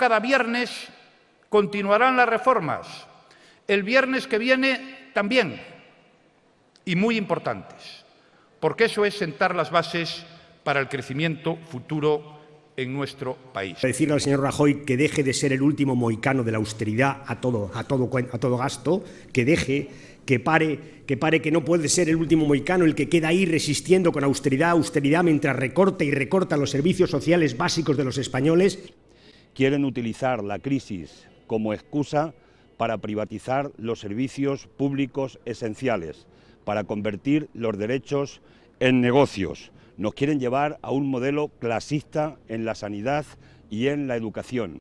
Cada viernes continuarán las reformas. El viernes que viene también. Y muy importantes. Porque eso es sentar las bases para el crecimiento futuro en nuestro país. Decirle al señor Rajoy que deje de ser el último moicano de la austeridad a todo, a todo, a todo gasto, que deje, que pare, que pare que no puede ser el último moicano el que queda ahí resistiendo con austeridad, austeridad mientras recorta y recorta los servicios sociales básicos de los españoles quieren utilizar la crisis como excusa para privatizar los servicios públicos esenciales, para convertir los derechos en negocios. Nos quieren llevar a un modelo clasista en la sanidad y en la educación.